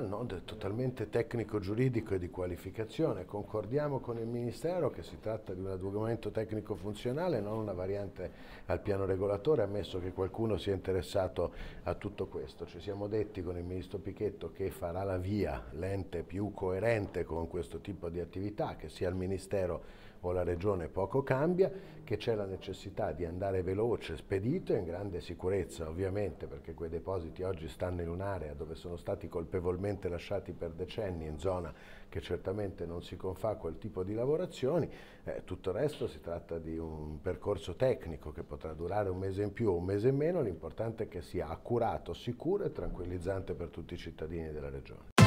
Il nodo è totalmente tecnico-giuridico e di qualificazione. Concordiamo con il Ministero che si tratta di un adeguamento tecnico-funzionale, non una variante al piano regolatore, ammesso che qualcuno sia interessato a tutto questo. Ci siamo detti con il Ministro Pichetto che farà la via, l'ente più coerente con questo tipo di attività, che sia il Ministero o la regione poco cambia, che c'è la necessità di andare veloce, spedito, e in grande sicurezza ovviamente, perché quei depositi oggi stanno in un'area dove sono stati colpevolmente lasciati per decenni, in zona che certamente non si confà quel tipo di lavorazioni, eh, tutto il resto si tratta di un percorso tecnico che potrà durare un mese in più o un mese in meno, l'importante è che sia accurato, sicuro e tranquillizzante per tutti i cittadini della regione.